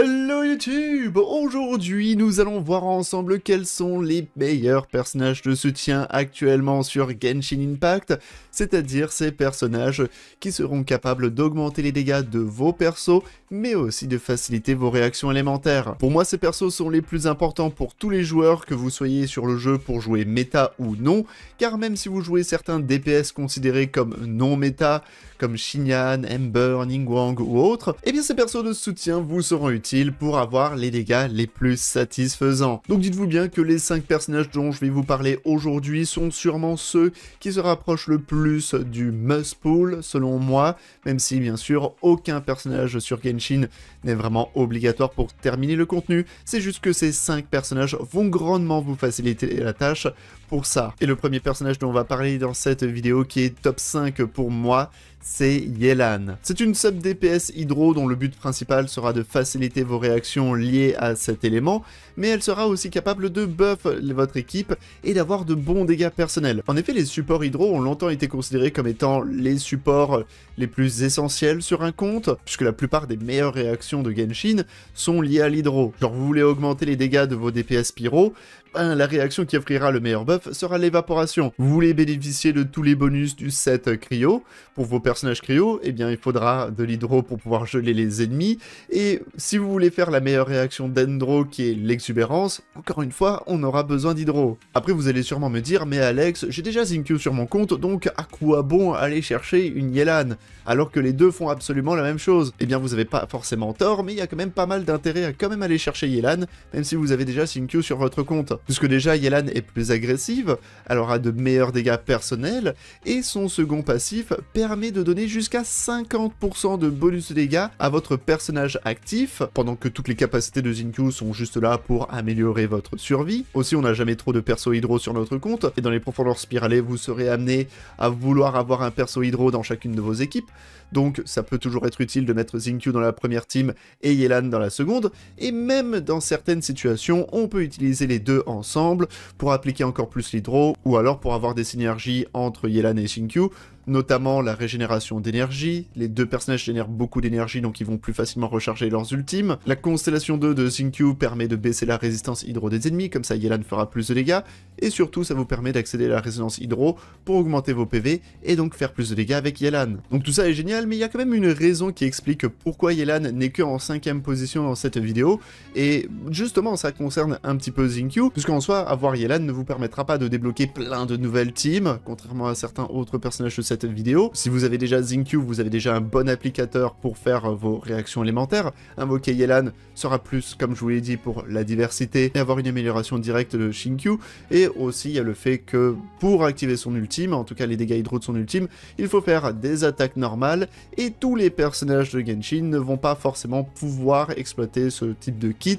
Hello YouTube Aujourd'hui, nous allons voir ensemble quels sont les meilleurs personnages de soutien actuellement sur Genshin Impact, c'est-à-dire ces personnages qui seront capables d'augmenter les dégâts de vos persos, mais aussi de faciliter vos réactions élémentaires. Pour moi, ces persos sont les plus importants pour tous les joueurs, que vous soyez sur le jeu pour jouer méta ou non, car même si vous jouez certains DPS considérés comme non méta, comme Xinyan, Ember, Ningguang ou autres, eh bien ces persos de soutien vous seront utiles pour avoir les dégâts les plus satisfaisants. Donc dites-vous bien que les 5 personnages dont je vais vous parler aujourd'hui sont sûrement ceux qui se rapprochent le plus du must pool selon moi, même si bien sûr aucun personnage sur Genshin n'est vraiment obligatoire pour terminer le contenu, c'est juste que ces 5 personnages vont grandement vous faciliter la tâche pour ça. Et le premier personnage dont on va parler dans cette vidéo qui est top 5 pour moi, c'est Yelan. C'est une sub DPS hydro dont le but principal sera de faciliter vos réactions liées à cet élément, mais elle sera aussi capable de buff votre équipe et d'avoir de bons dégâts personnels. En effet, les supports hydro ont longtemps été considérés comme étant les supports les plus essentiels sur un compte, puisque la plupart des meilleures réactions de Genshin sont liées à l'hydro. Genre vous voulez augmenter les dégâts de vos DPS pyro, la réaction qui offrira le meilleur buff sera l'évaporation. Vous voulez bénéficier de tous les bonus du set cryo. Pour vos personnages cryo, eh bien, il faudra de l'hydro pour pouvoir geler les ennemis. Et si vous voulez faire la meilleure réaction d'endro, qui est l'exubérance, encore une fois, on aura besoin d'hydro. Après, vous allez sûrement me dire, mais Alex, j'ai déjà Zinkyo sur mon compte, donc à quoi bon aller chercher une Yelan Alors que les deux font absolument la même chose. Eh bien, vous n'avez pas forcément tort, mais il y a quand même pas mal d'intérêt à quand même aller chercher Yelan, même si vous avez déjà Zinkyo sur votre compte puisque déjà Yelan est plus agressive, elle aura de meilleurs dégâts personnels, et son second passif permet de donner jusqu'à 50% de bonus de dégâts à votre personnage actif, pendant que toutes les capacités de Zinkyu sont juste là pour améliorer votre survie. Aussi, on n'a jamais trop de perso hydro sur notre compte, et dans les profondeurs spiralées, vous serez amené à vouloir avoir un perso hydro dans chacune de vos équipes, donc ça peut toujours être utile de mettre Zinkyu dans la première team et Yelan dans la seconde, et même dans certaines situations, on peut utiliser les deux ensemble pour appliquer encore plus l'hydro ou alors pour avoir des synergies entre Yelan et Shinkyu notamment la régénération d'énergie. Les deux personnages génèrent beaucoup d'énergie donc ils vont plus facilement recharger leurs ultimes. La constellation 2 de Zinkyu permet de baisser la résistance hydro des ennemis, comme ça Yelan fera plus de dégâts, et surtout ça vous permet d'accéder à la résonance hydro pour augmenter vos PV et donc faire plus de dégâts avec Yelan. Donc tout ça est génial, mais il y a quand même une raison qui explique pourquoi Yelan n'est que en cinquième position dans cette vidéo, et justement ça concerne un petit peu puisque puisqu'en soi avoir Yelan ne vous permettra pas de débloquer plein de nouvelles teams, contrairement à certains autres personnages de cette cette vidéo. Si vous avez déjà ZinQ, vous avez déjà un bon applicateur pour faire euh, vos réactions élémentaires. Invoquer Yelan sera plus, comme je vous l'ai dit, pour la diversité et avoir une amélioration directe de Shinkyu. Et aussi, il y a le fait que pour activer son ultime, en tout cas les dégâts hydro de son ultime, il faut faire des attaques normales et tous les personnages de Genshin ne vont pas forcément pouvoir exploiter ce type de kit.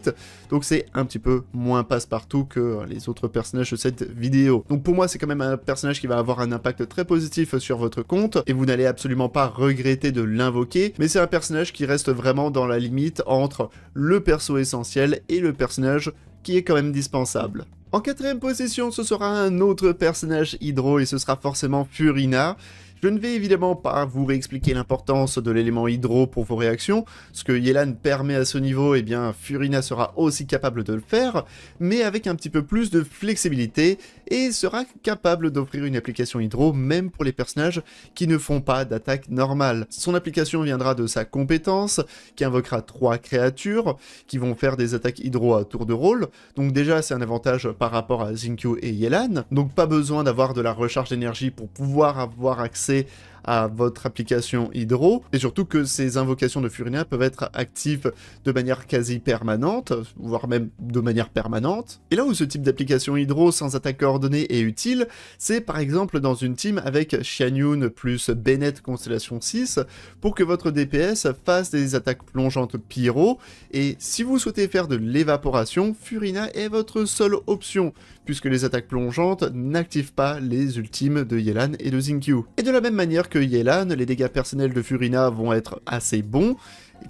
Donc c'est un petit peu moins passe-partout que les autres personnages de cette vidéo. Donc pour moi, c'est quand même un personnage qui va avoir un impact très positif sur votre compte et vous n'allez absolument pas regretter de l'invoquer, mais c'est un personnage qui reste vraiment dans la limite entre le perso essentiel et le personnage qui est quand même dispensable. En quatrième position, ce sera un autre personnage hydro et ce sera forcément Furina. Je ne vais évidemment pas vous réexpliquer l'importance de l'élément hydro pour vos réactions, ce que Yelan permet à ce niveau, et eh bien Furina sera aussi capable de le faire, mais avec un petit peu plus de flexibilité, et sera capable d'offrir une application hydro même pour les personnages qui ne font pas d'attaque normale. Son application viendra de sa compétence, qui invoquera trois créatures, qui vont faire des attaques hydro à tour de rôle, donc déjà c'est un avantage par rapport à Zinkyu et Yelan, donc pas besoin d'avoir de la recharge d'énergie pour pouvoir avoir accès c'est à votre application Hydro, et surtout que ces invocations de Furina peuvent être actives de manière quasi permanente, voire même de manière permanente. Et là où ce type d'application Hydro sans attaque coordonnée est utile, c'est par exemple dans une team avec Xian plus Bennett Constellation 6, pour que votre DPS fasse des attaques plongeantes pyro, et si vous souhaitez faire de l'évaporation, Furina est votre seule option, puisque les attaques plongeantes n'activent pas les ultimes de Yelan et de Zinkyu. Et de la même manière que Yelan. Les dégâts personnels de Furina vont être assez bons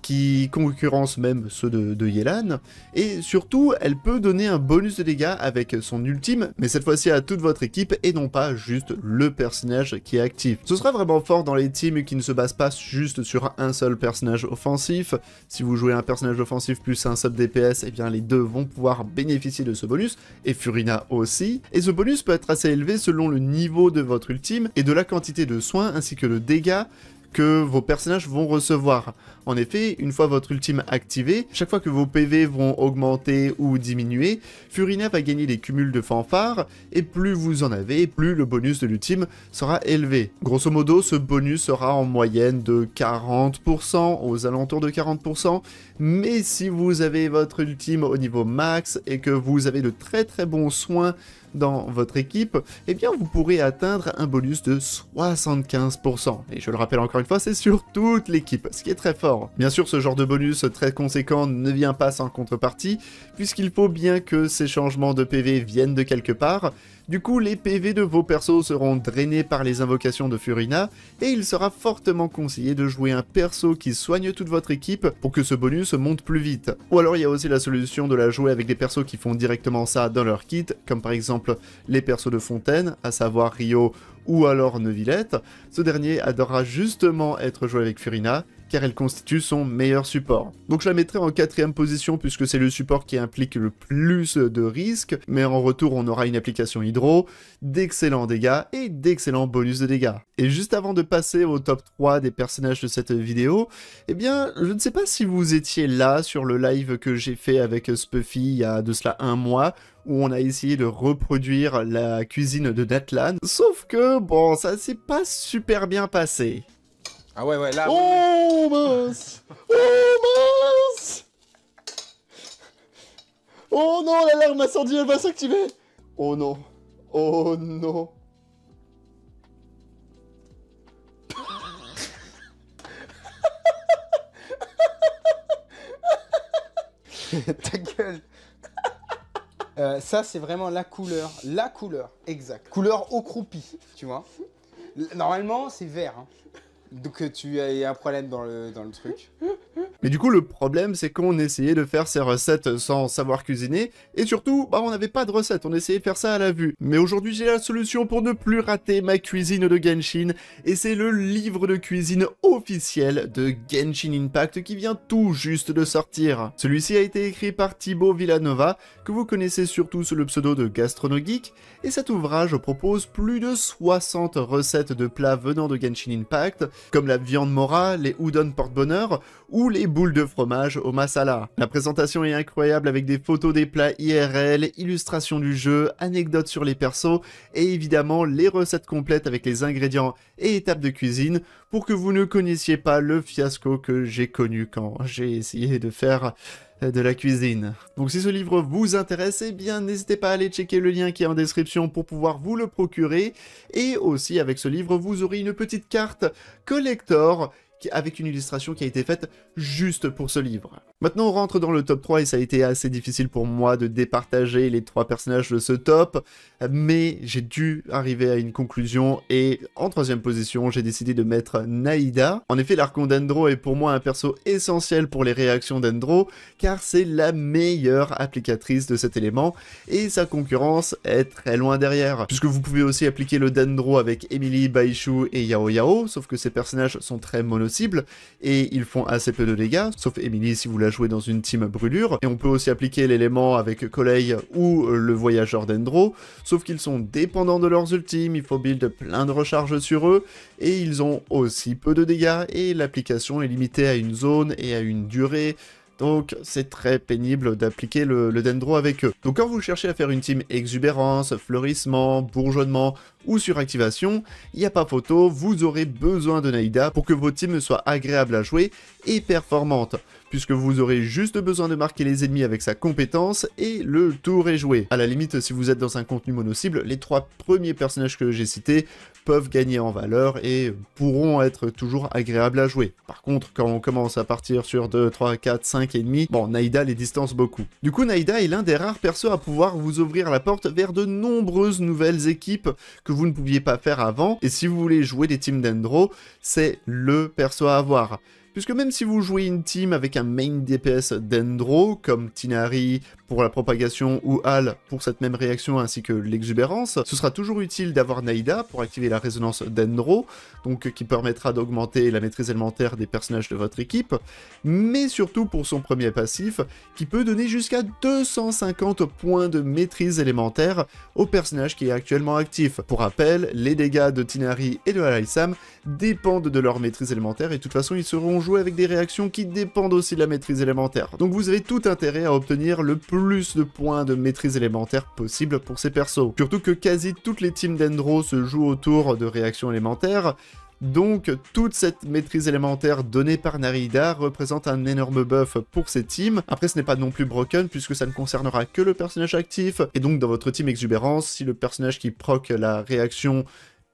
qui concurrence même ceux de, Yelan, et surtout, elle peut donner un bonus de dégâts avec son ultime, mais cette fois-ci à toute votre équipe, et non pas juste le personnage qui est actif. Ce sera vraiment fort dans les teams qui ne se basent pas juste sur un seul personnage offensif, si vous jouez un personnage offensif plus un sub DPS, eh bien les deux vont pouvoir bénéficier de ce bonus, et Furina aussi, et ce bonus peut être assez élevé selon le niveau de votre ultime, et de la quantité de soins, ainsi que le dégât, que vos personnages vont recevoir. En effet, une fois votre ultime activé, chaque fois que vos PV vont augmenter ou diminuer, Furina va gagner des cumuls de fanfare, et plus vous en avez, plus le bonus de l'ultime sera élevé. Grosso modo, ce bonus sera en moyenne de 40%, aux alentours de 40%, mais si vous avez votre ultime au niveau max et que vous avez de très très bons soins dans votre équipe, eh bien vous pourrez atteindre un bonus de 75%. Et je le rappelle encore une fois, c'est sur toute l'équipe, ce qui est très fort. Bien sûr, ce genre de bonus très conséquent ne vient pas sans contrepartie, puisqu'il faut bien que ces changements de PV viennent de quelque part, du coup, les PV de vos persos seront drainés par les invocations de Furina, et il sera fortement conseillé de jouer un perso qui soigne toute votre équipe pour que ce bonus monte plus vite. Ou alors il y a aussi la solution de la jouer avec des persos qui font directement ça dans leur kit, comme par exemple les persos de Fontaine, à savoir Rio ou alors Neuvillette. Ce dernier adorera justement être joué avec Furina, car elle constitue son meilleur support. Donc je la mettrai en quatrième position puisque c'est le support qui implique le plus de risques, mais en retour on aura une application hydro, d'excellents dégâts et d'excellents bonus de dégâts. Et juste avant de passer au top 3 des personnages de cette vidéo, eh bien je ne sais pas si vous étiez là sur le live que j'ai fait avec Spuffy il y a de cela un mois, où on a essayé de reproduire la cuisine de Datlan. Sauf que, bon, ça s'est pas super bien passé. Ah ouais, ouais, là... Oh, mince Oh, mince Oh non, l'alarme incendie, elle va s'activer Oh non Oh non Euh, ça, c'est vraiment la couleur, la couleur, exact. Couleur au croupi, tu vois. Normalement, c'est vert. Hein. Donc euh, tu as un problème dans le truc. Mais du coup, le problème, c'est qu'on essayait de faire ces recettes sans savoir cuisiner, et surtout, bah, on n'avait pas de recettes on essayait de faire ça à la vue. Mais aujourd'hui, j'ai la solution pour ne plus rater ma cuisine de Genshin, et c'est le livre de cuisine officiel de Genshin Impact qui vient tout juste de sortir. Celui-ci a été écrit par Thibaut Villanova, que vous connaissez surtout sous le pseudo de Geek, et cet ouvrage propose plus de 60 recettes de plats venant de Genshin Impact, comme la viande mora, les udon porte-bonheur, ou les boules de fromage au masala. La présentation est incroyable avec des photos des plats IRL, illustrations du jeu, anecdotes sur les persos et évidemment les recettes complètes avec les ingrédients et étapes de cuisine pour que vous ne connaissiez pas le fiasco que j'ai connu quand j'ai essayé de faire de la cuisine. Donc si ce livre vous intéresse, eh bien n'hésitez pas à aller checker le lien qui est en description pour pouvoir vous le procurer. Et aussi avec ce livre, vous aurez une petite carte collector avec une illustration qui a été faite juste pour ce livre. Maintenant, on rentre dans le top 3 et ça a été assez difficile pour moi de départager les trois personnages de ce top, mais j'ai dû arriver à une conclusion et en troisième position, j'ai décidé de mettre Naïda. En effet, l'Archon Dendro est pour moi un perso essentiel pour les réactions Dendro, car c'est la meilleure applicatrice de cet élément et sa concurrence est très loin derrière, puisque vous pouvez aussi appliquer le Dendro avec Emily, Baishu et Yao Yao, sauf que ces personnages sont très mono-cibles et ils font assez peu de dégâts, sauf Emily si vous la jouer dans une team brûlure, et on peut aussi appliquer l'élément avec Colei ou euh, le voyageur d'Endro, sauf qu'ils sont dépendants de leurs ultimes, il faut build plein de recharges sur eux, et ils ont aussi peu de dégâts, et l'application est limitée à une zone et à une durée, donc c'est très pénible d'appliquer le, le, dendro avec eux. Donc quand vous cherchez à faire une team exubérance, fleurissement, bourgeonnement, ou sur activation, il n'y a pas photo, vous aurez besoin de Naïda pour que vos teams soient agréable à jouer et performante, puisque vous aurez juste besoin de marquer les ennemis avec sa compétence et le tour est joué. À la limite, si vous êtes dans un contenu mono-cible, les trois premiers personnages que j'ai cités peuvent gagner en valeur et pourront être toujours agréables à jouer. Par contre, quand on commence à partir sur 2, 3, 4, 5 ennemis, bon, Naïda les distance beaucoup. Du coup, Naïda est l'un des rares persos à pouvoir vous ouvrir la porte vers de nombreuses nouvelles équipes, que vous ne pouviez pas faire avant. Et si vous voulez jouer des teams dendro, c'est le perso à avoir puisque même si vous jouez une team avec un main DPS Dendro, comme Tinari pour la propagation ou Hal pour cette même réaction ainsi que l'exubérance, ce sera toujours utile d'avoir Naida pour activer la résonance Dendro, donc qui permettra d'augmenter la maîtrise élémentaire des personnages de votre équipe, mais surtout pour son premier passif, qui peut donner jusqu'à 250 points de maîtrise élémentaire au personnage qui est actuellement actif. Pour rappel, les dégâts de Tinari et de Alay-Sam dépendent de leur maîtrise élémentaire et de toute façon ils seront jouer avec des réactions qui dépendent aussi de la maîtrise élémentaire. Donc vous avez tout intérêt à obtenir le plus de points de maîtrise élémentaire possible pour ces persos. Surtout que quasi toutes les teams d'Endro se jouent autour de réactions élémentaires, donc toute cette maîtrise élémentaire donnée par Narida représente un énorme buff pour ces teams. Après ce n'est pas non plus broken puisque ça ne concernera que le personnage actif. Et donc dans votre team exubérance, si le personnage qui proc la réaction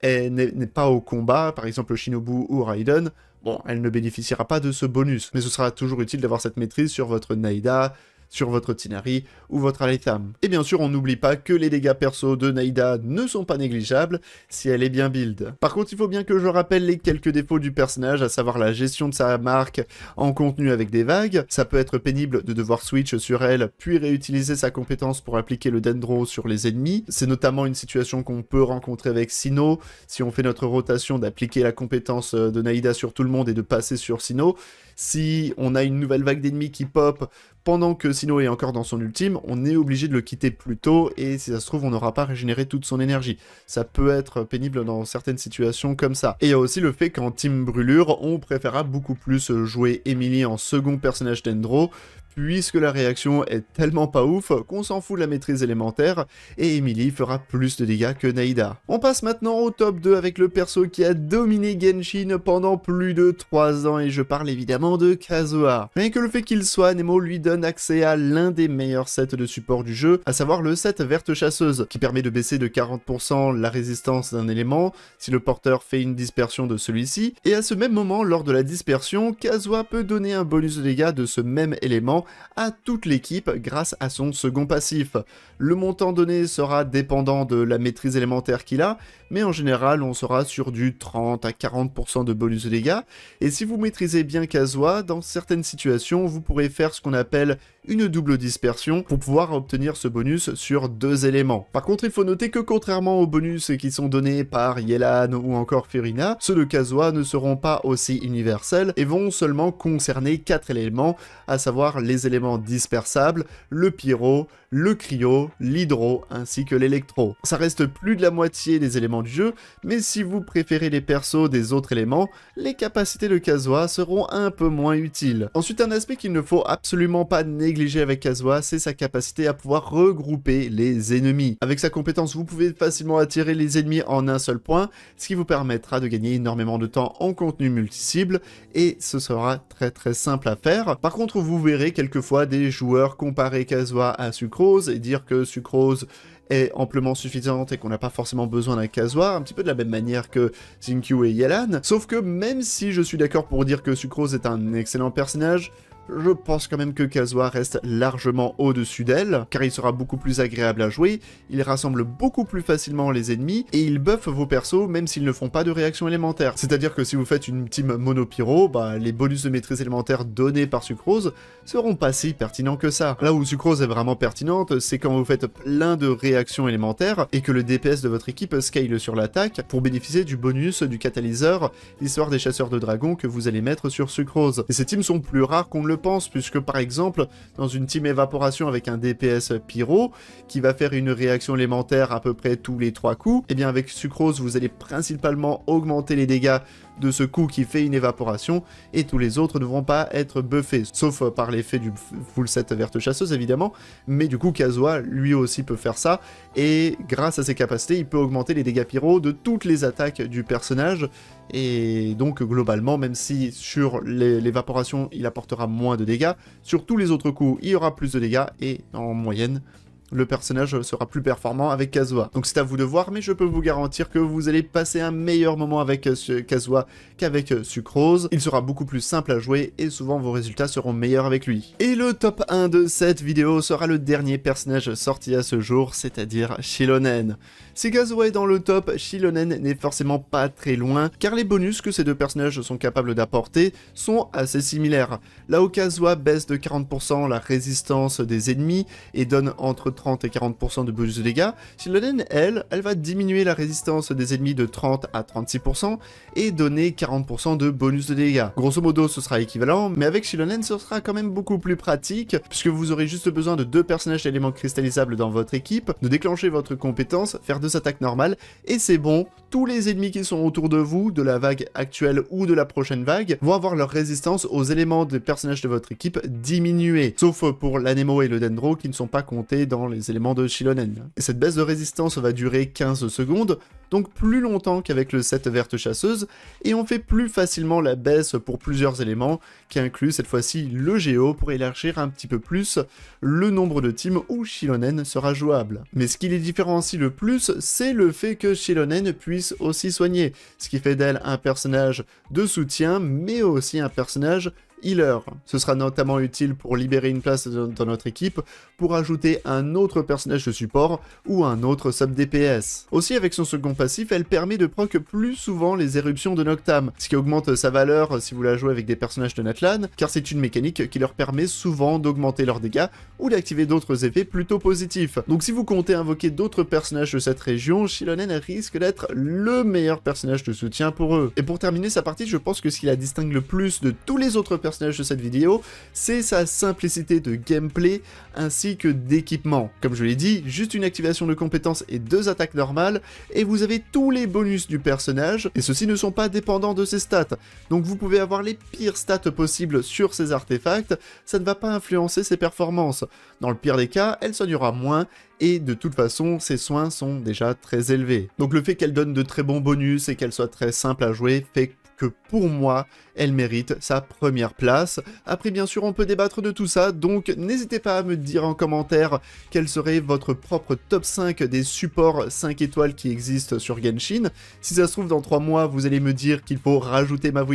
n'est pas au combat, par exemple Shinobu ou Raiden, bon, elle ne bénéficiera pas de ce bonus, mais ce sera toujours utile d'avoir cette maîtrise sur votre Naida, sur votre Tinari ou votre Alitham. Et bien sûr, on n'oublie pas que les dégâts perso de Naïda ne sont pas négligeables si elle est bien build. Par contre, il faut bien que je rappelle les quelques défauts du personnage, à savoir la gestion de sa marque en contenu avec des vagues. Ça peut être pénible de devoir switch sur elle, puis réutiliser sa compétence pour appliquer le dendro sur les ennemis. C'est notamment une situation qu'on peut rencontrer avec Sino, si on fait notre rotation d'appliquer la compétence euh, de Naïda sur tout le monde et de passer sur Sino si on a une nouvelle vague d'ennemis qui pop pendant que Sino est encore dans son ultime, on est obligé de le quitter plus tôt et si ça se trouve, on n'aura pas régénéré toute son énergie. Ça peut être pénible dans certaines situations comme ça. Et il y a aussi le fait qu'en team brûlure, on préférera beaucoup plus jouer Emily en second personnage d'Endro puisque la réaction est tellement pas ouf qu'on s'en fout de la maîtrise élémentaire, et Emily fera plus de dégâts que Naïda. On passe maintenant au top 2 avec le perso qui a dominé Genshin pendant plus de 3 ans, et je parle évidemment de Kazuha. Rien que le fait qu'il soit Nemo lui donne accès à l'un des meilleurs sets de support du jeu, à savoir le set Verte Chasseuse, qui permet de baisser de 40% la résistance d'un élément si le porteur fait une dispersion de celui-ci, et à ce même moment, lors de la dispersion, Kazuha peut donner un bonus de dégâts de ce même élément à toute l'équipe grâce à son second passif. Le montant donné sera dépendant de la maîtrise élémentaire qu'il a, mais en général on sera sur du 30 à 40% de bonus de dégâts, et si vous maîtrisez bien Kazoa, dans certaines situations vous pourrez faire ce qu'on appelle une double dispersion pour pouvoir obtenir ce bonus sur deux éléments. Par contre, il faut noter que contrairement aux bonus qui sont donnés par Yelan ou encore Ferina, ceux de Kazuha ne seront pas aussi universels et vont seulement concerner quatre éléments, à savoir les éléments dispersables, le pyro, le cryo, l'hydro ainsi que l'électro. Ça reste plus de la moitié des éléments du jeu, mais si vous préférez les persos des autres éléments, les capacités de Kazuha seront un peu moins utiles. Ensuite, un aspect qu'il ne faut absolument pas négliger avec Kazuha, c'est sa capacité à pouvoir regrouper les ennemis. Avec sa compétence, vous pouvez facilement attirer les ennemis en un seul point, ce qui vous permettra de gagner énormément de temps en contenu multi-cible, et ce sera très très simple à faire. Par contre, vous verrez quelquefois des joueurs comparer Kazwa à Sucrose et dire que Sucrose est amplement suffisante et qu'on n'a pas forcément besoin d'un casoir, un petit peu de la même manière que Zinkyu et Yalan. Sauf que même si je suis d'accord pour dire que Sucrose est un excellent personnage, je pense quand même que Kazuha reste largement au-dessus d'elle, car il sera beaucoup plus agréable à jouer, il rassemble beaucoup plus facilement les ennemis, et il buff vos persos même s'ils ne font pas de réaction élémentaire. C'est-à-dire que si vous faites une team monopyro, bah, les bonus de maîtrise élémentaire donnés par Sucrose seront pas si pertinents que ça. Là où Sucrose est vraiment pertinente, c'est quand vous faites plein de réactions élémentaires, et que le DPS de votre équipe scale sur l'attaque pour bénéficier du bonus du catalyseur, l'histoire des chasseurs de dragons que vous allez mettre sur Sucrose. Et ces teams sont plus rares qu'on le pense, puisque par exemple, dans une team évaporation avec un DPS pyro, qui va faire une réaction élémentaire à peu près tous les trois coups, et eh bien avec sucrose, vous allez principalement augmenter les dégâts de ce coup qui fait une évaporation, et tous les autres ne vont pas être buffés, sauf euh, par l'effet du full set verte chasseuse évidemment, mais du coup Kazoa lui aussi peut faire ça, et grâce à ses capacités, il peut augmenter les dégâts pyro de toutes les attaques du personnage, et donc globalement, même si sur l'évaporation il apportera moins de dégâts, sur tous les autres coups il y aura plus de dégâts, et en moyenne, le personnage sera plus performant avec Kazuha. Donc c'est à vous de voir, mais je peux vous garantir que vous allez passer un meilleur moment avec euh, Kazuha qu'avec euh, Sucrose. Il sera beaucoup plus simple à jouer et souvent vos résultats seront meilleurs avec lui. Et le top 1 de cette vidéo sera le dernier personnage sorti à ce jour, c'est-à-dire Shilonen. Si Kazuha est dans le top, Shilonen n'est forcément pas très loin, car les bonus que ces deux personnages sont capables d'apporter sont assez similaires. Là où Kazuha baisse de 40% la résistance des ennemis et donne entre 30 et 40% de bonus de dégâts, Shilonen, elle, elle va diminuer la résistance des ennemis de 30 à 36% et donner 40% de bonus de dégâts. Grosso modo, ce sera équivalent, mais avec Shilonen, ce sera quand même beaucoup plus pratique, puisque vous aurez juste besoin de deux personnages d'éléments cristallisables dans votre équipe, de déclencher votre compétence, faire deux attaques normales, et c'est bon, tous les ennemis qui sont autour de vous, de la vague actuelle ou de la prochaine vague, vont avoir leur résistance aux éléments des personnages de votre équipe diminuée, sauf pour l'anemo et le dendro qui ne sont pas comptés dans les éléments de Shilonen. Et cette baisse de résistance va durer 15 secondes, donc plus longtemps qu'avec le set verte chasseuse, et on fait plus facilement la baisse pour plusieurs éléments, qui inclut cette fois-ci le géo pour élargir un petit peu plus le nombre de teams où Shilonen sera jouable. Mais ce qui les différencie le plus, c'est le fait que Shilonen puisse aussi soignée ce qui fait d'elle un personnage de soutien, mais aussi un personnage ce sera notamment utile pour libérer une place dans notre équipe, pour ajouter un autre personnage de support ou un autre sub DPS. Aussi avec son second passif, elle permet de proc plus souvent les éruptions de Noctam, ce qui augmente sa valeur euh, si vous la jouez avec des personnages de Natlan, car c'est une mécanique qui leur permet souvent d'augmenter leurs dégâts ou d'activer d'autres effets plutôt positifs. Donc si vous comptez invoquer d'autres personnages de cette région, Shilonen risque d'être le meilleur personnage de soutien pour eux. Et pour terminer sa partie, je pense que ce qui la distingue le plus de tous les autres personnages de cette vidéo, c'est sa simplicité de gameplay ainsi que d'équipement. Comme je l'ai dit, juste une activation de compétences et deux attaques normales, et vous avez tous les bonus du personnage, et ceux-ci ne sont pas dépendants de ses stats. Donc vous pouvez avoir les pires stats possibles sur ces artefacts, ça ne va pas influencer ses performances. Dans le pire des cas, elle soignera moins, et de toute façon, ses soins sont déjà très élevés. Donc le fait qu'elle donne de très bons bonus et qu'elle soit très simple à jouer fait que pour moi, elle mérite sa première place. Après, bien sûr, on peut débattre de tout ça, donc n'hésitez pas à me dire en commentaire quel serait votre propre top 5 des supports 5 étoiles qui existent sur Genshin. Si ça se trouve, dans 3 mois, vous allez me dire qu'il faut rajouter ma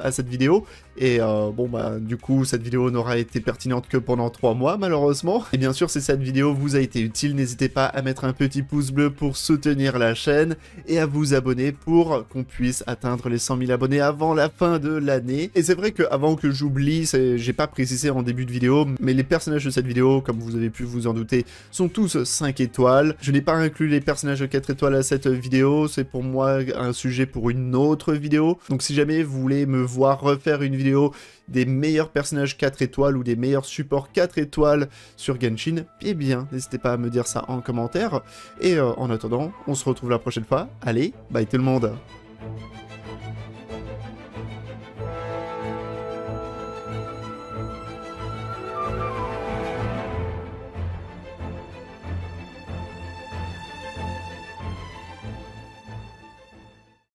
à cette vidéo, et euh, bon, bah, du coup, cette vidéo n'aura été pertinente que pendant 3 mois, malheureusement. Et bien sûr, si cette vidéo vous a été utile, n'hésitez pas à mettre un petit pouce bleu pour soutenir la chaîne et à vous abonner pour qu'on puisse atteindre les 100 000 abonnés avant la fin de l'année. Et c'est vrai qu'avant que, j'oublie, j'ai pas précisé en début de vidéo, mais les personnages de cette vidéo, comme vous avez pu vous en douter, sont tous 5 étoiles. Je n'ai pas inclus les personnages 4 étoiles à cette vidéo, c'est pour moi un sujet pour une autre vidéo. Donc si jamais vous voulez me voir refaire une vidéo des meilleurs personnages 4 étoiles ou des meilleurs supports 4 étoiles sur Genshin, eh bien, n'hésitez pas à me dire ça en commentaire. Et euh, en attendant, on se retrouve la prochaine fois. Allez, bye tout le monde